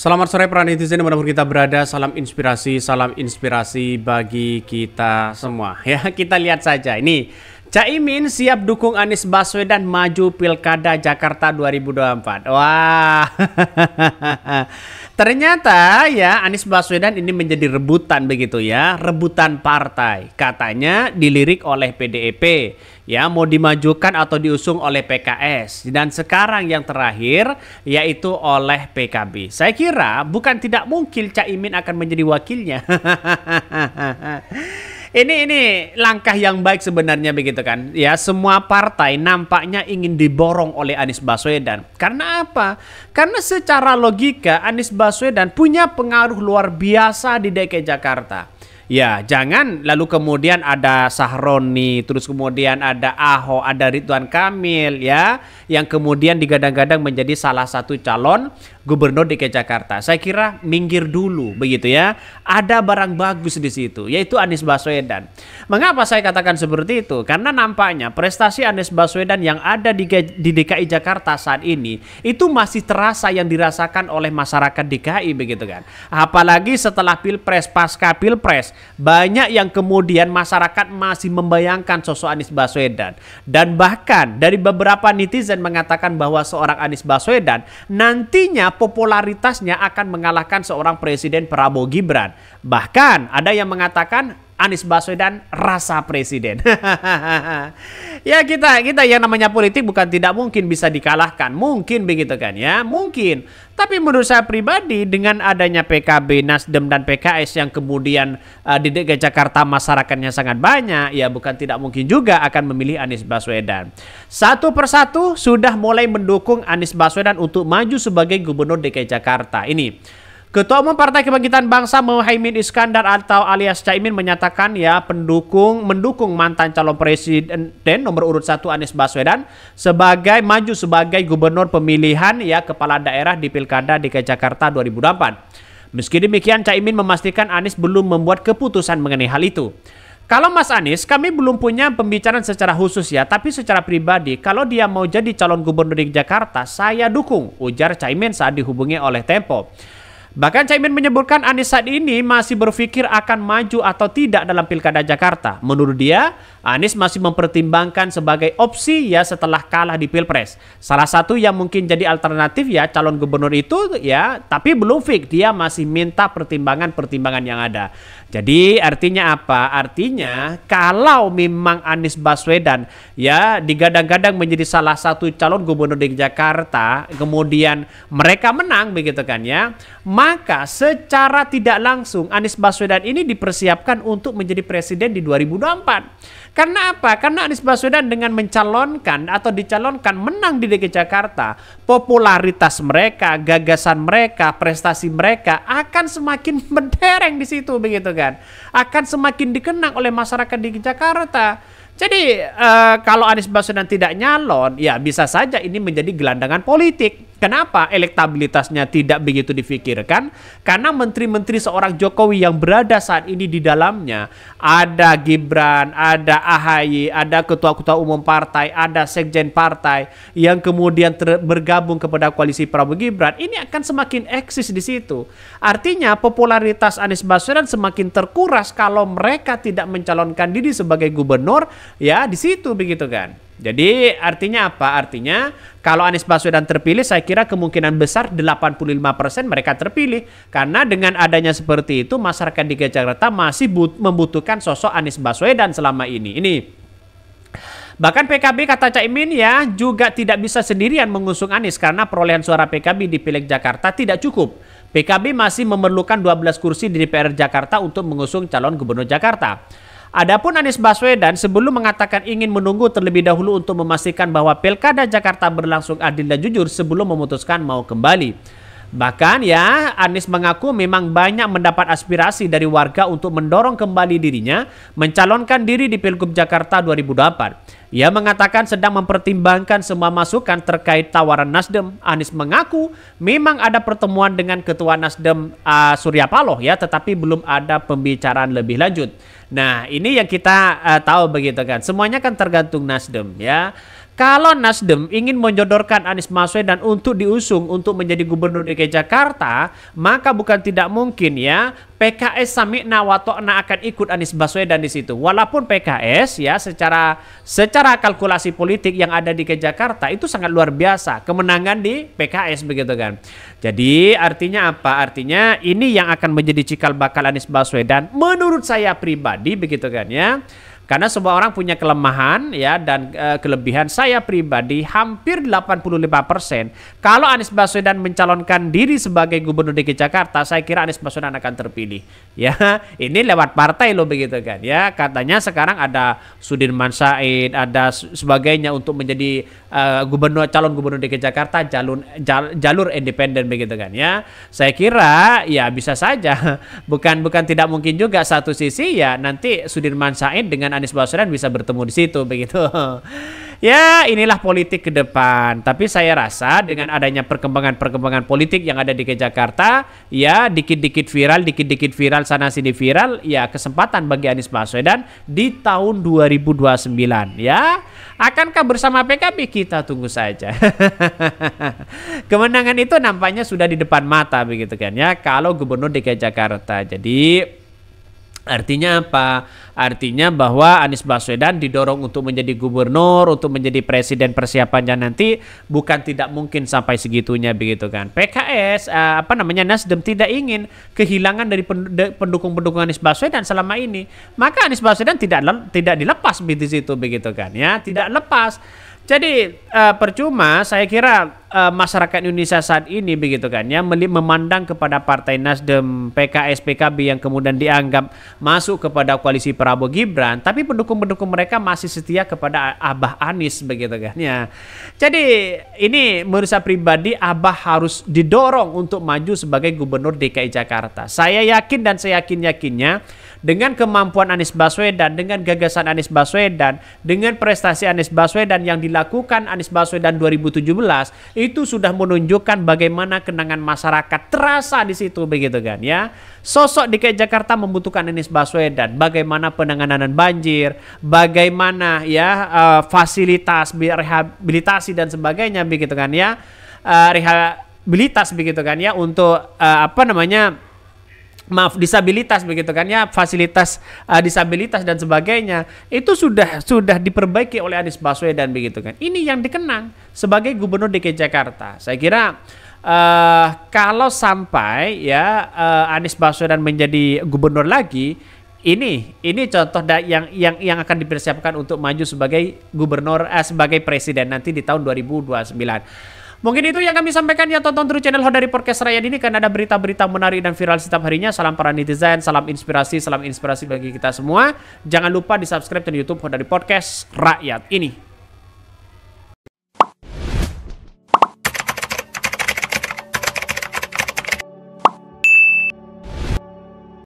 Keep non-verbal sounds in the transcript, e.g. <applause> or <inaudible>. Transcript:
Selamat sore para netizen dimanapun kita berada, salam inspirasi, salam inspirasi bagi kita semua. Ya, kita lihat saja ini Caimin siap dukung Anies Baswedan maju Pilkada Jakarta 2024. Wah. <laughs> Ternyata ya Anies Baswedan ini menjadi rebutan begitu ya, rebutan partai. Katanya dilirik oleh PDIP e ya mau dimajukan atau diusung oleh PKS dan sekarang yang terakhir yaitu oleh PKB. Saya kira bukan tidak mungkin Caimin akan menjadi wakilnya. <laughs> ini ini langkah yang baik sebenarnya begitu kan. Ya, semua partai nampaknya ingin diborong oleh Anies Baswedan. Karena apa? Karena secara logika Anies Baswedan punya pengaruh luar biasa di DKI Jakarta. Ya, jangan lalu kemudian ada Sahroni, terus kemudian ada Aho, ada Ridwan Kamil ya, yang kemudian digadang-gadang menjadi salah satu calon Gubernur DKI e Jakarta. Saya kira minggir dulu begitu ya. Ada barang bagus di situ yaitu Anies Baswedan. Mengapa saya katakan seperti itu? Karena nampaknya prestasi Anies Baswedan yang ada di, di DKI e Jakarta saat ini itu masih terasa yang dirasakan oleh masyarakat DKI begitu kan. Apalagi setelah Pilpres pasca Pilpres banyak yang kemudian masyarakat masih membayangkan sosok Anies Baswedan dan bahkan dari beberapa netizen mengatakan bahwa seorang Anies Baswedan nantinya popularitasnya akan mengalahkan seorang presiden Prabowo Gibran. Bahkan ada yang mengatakan Anies Baswedan rasa presiden. <laughs> ya kita kita yang namanya politik bukan tidak mungkin bisa dikalahkan. Mungkin begitu kan ya, mungkin. Tapi menurut saya pribadi dengan adanya PKB, Nasdem dan PKS yang kemudian uh, di DKI Jakarta masyarakatnya sangat banyak, ya bukan tidak mungkin juga akan memilih Anies Baswedan. Satu persatu sudah mulai mendukung Anies Baswedan untuk maju sebagai gubernur DKI Jakarta. Ini Ketua Umum Partai Kebangkitan Bangsa Muhaimin Iskandar atau alias Caimin menyatakan ya pendukung mendukung mantan calon presiden nomor urut satu Anies Baswedan sebagai maju sebagai gubernur pemilihan ya kepala daerah di Pilkada DKI Jakarta 2008. Meski demikian Caimin memastikan Anies belum membuat keputusan mengenai hal itu. Kalau Mas Anies, kami belum punya pembicaraan secara khusus ya, tapi secara pribadi, kalau dia mau jadi calon gubernur di Jakarta, saya dukung, ujar Caimin saat dihubungi oleh Tempo. Bahkan Caimin menyebutkan Anies saat ini masih berpikir akan maju atau tidak dalam Pilkada Jakarta. Menurut dia, Anies masih mempertimbangkan sebagai opsi ya setelah kalah di Pilpres. Salah satu yang mungkin jadi alternatif ya calon gubernur itu ya, tapi belum fix. Dia masih minta pertimbangan-pertimbangan yang ada. Jadi artinya apa? Artinya kalau memang Anies Baswedan ya digadang-gadang menjadi salah satu calon gubernur di Jakarta, kemudian mereka menang begitu kan ya maka secara tidak langsung Anies Baswedan ini dipersiapkan untuk menjadi presiden di 2024. Karena apa? Karena Anies Baswedan dengan mencalonkan atau dicalonkan menang di DKI Jakarta, popularitas mereka, gagasan mereka, prestasi mereka akan semakin <laughs> mendereng di situ begitu kan. Akan semakin dikenang oleh masyarakat di Jakarta. Jadi uh, kalau Anies Baswedan tidak nyalon, ya bisa saja ini menjadi gelandangan politik. Kenapa elektabilitasnya tidak begitu difikirkan? Karena menteri-menteri seorang Jokowi yang berada saat ini di dalamnya ada Gibran, ada AHY, ada ketua-ketua umum partai, ada sekjen partai yang kemudian bergabung kepada koalisi Prabowo Gibran, ini akan semakin eksis di situ. Artinya popularitas Anies Baswedan semakin terkuras kalau mereka tidak mencalonkan diri sebagai gubernur ya di situ begitu kan. Jadi artinya apa? Artinya kalau Anies Baswedan terpilih saya kira kemungkinan besar 85% mereka terpilih karena dengan adanya seperti itu masyarakat di Jakarta masih membutuhkan sosok Anies Baswedan selama ini. Ini Bahkan PKB kata Caimin ya juga tidak bisa sendirian mengusung Anies karena perolehan suara PKB di Pileg Jakarta tidak cukup. PKB masih memerlukan 12 kursi di DPR Jakarta untuk mengusung calon gubernur Jakarta. Adapun Anies Baswedan sebelum mengatakan ingin menunggu terlebih dahulu untuk memastikan bahwa Pilkada Jakarta berlangsung adil dan jujur sebelum memutuskan mau kembali. Bahkan ya, Anies mengaku memang banyak mendapat aspirasi dari warga untuk mendorong kembali dirinya mencalonkan diri di Pilgub Jakarta 2008. Ia mengatakan sedang mempertimbangkan semua masukan terkait tawaran Nasdem. Anies mengaku memang ada pertemuan dengan Ketua Nasdem uh, Surya Paloh ya, tetapi belum ada pembicaraan lebih lanjut. Nah, ini yang kita uh, tahu begitu kan. Semuanya kan tergantung Nasdem ya. Kalau Nasdem ingin menjodorkan Anies Baswedan untuk diusung untuk menjadi gubernur DKI Jakarta, maka bukan tidak mungkin ya PKS Samikna Watokna akan ikut Anies Baswedan di situ. Walaupun PKS ya secara secara kalkulasi politik yang ada di DKI Jakarta itu sangat luar biasa kemenangan di PKS begitu kan. Jadi artinya apa? Artinya ini yang akan menjadi cikal bakal Anies Baswedan menurut saya pribadi begitu kan ya. Karena semua orang punya kelemahan ya dan e, kelebihan. Saya pribadi hampir 85%. Kalau Anies Baswedan mencalonkan diri sebagai gubernur DKI Jakarta, saya kira Anies Baswedan akan terpilih. <laughs> Ya, ini lewat partai loh begitu kan. Ya, katanya sekarang ada Sudirman Said, ada sebagainya untuk menjadi e, gubernur calon gubernur DKI Jakarta jalur jalur independen begitu kan ya. Saya kira ya bisa saja <laughs> bukan bukan tidak mungkin juga satu sisi ya nanti Sudirman Said dengan Anies Baswedan bisa bertemu di situ begitu. <laughs> ya, inilah politik ke depan. Tapi saya rasa dengan adanya perkembangan-perkembangan politik yang ada di Jakarta, ya dikit-dikit viral, dikit-dikit viral sana sini viral, ya kesempatan bagi Anies Baswedan di tahun 2029 ya. Akankah bersama PKB kita tunggu saja. <laughs> Kemenangan itu nampaknya sudah di depan mata begitu kan ya kalau Gubernur DKI Jakarta. Jadi Artinya apa? Artinya bahwa Anies Baswedan didorong untuk menjadi gubernur, untuk menjadi presiden persiapannya nanti bukan tidak mungkin sampai segitunya begitu kan. PKS eh, apa namanya Nasdem tidak ingin kehilangan dari pendukung-pendukung Anies Baswedan selama ini. Maka Anies Baswedan tidak tidak dilepas di situ begitu kan ya, tidak lepas. Jadi eh, percuma saya kira Eh, masyarakat Indonesia saat ini begitu kan ya memandang kepada partai Nasdem, PKS, PKB yang kemudian dianggap masuk kepada koalisi Prabowo Gibran, tapi pendukung-pendukung mereka masih setia kepada Abah Anies begitu kan ya. Jadi ini menurut saya pribadi Abah harus didorong untuk maju sebagai gubernur DKI Jakarta. Saya yakin dan saya yakin yakinnya dengan kemampuan Anies Baswedan, dengan gagasan Anies Baswedan, dengan prestasi Anies Baswedan yang dilakukan Anies Baswedan 2017 itu sudah menunjukkan bagaimana kenangan masyarakat terasa di situ begitu kan ya. Sosok DKI Jakarta membutuhkan Anies Baswedan, bagaimana penanganan banjir, bagaimana ya uh, fasilitas rehabilitasi dan sebagainya begitu kan ya. Uh, eh, rehabilitas begitu kan ya untuk uh, apa namanya maaf disabilitas begitu kan ya fasilitas uh, disabilitas dan sebagainya itu sudah sudah diperbaiki oleh Anies Baswedan begitu kan ini yang dikenang sebagai Gubernur DKI Jakarta saya kira uh, kalau sampai ya uh, Anies Baswedan menjadi gubernur lagi ini ini contoh yang yang yang akan dipersiapkan untuk maju sebagai gubernur uh, sebagai presiden nanti di tahun 2029 Mungkin itu yang kami sampaikan ya tonton terus channel Hodari Podcast Rakyat ini karena ada berita-berita menarik dan viral setiap harinya. Salam para netizen, salam inspirasi, salam inspirasi bagi kita semua. Jangan lupa di subscribe dan YouTube Hodari Podcast Rakyat ini.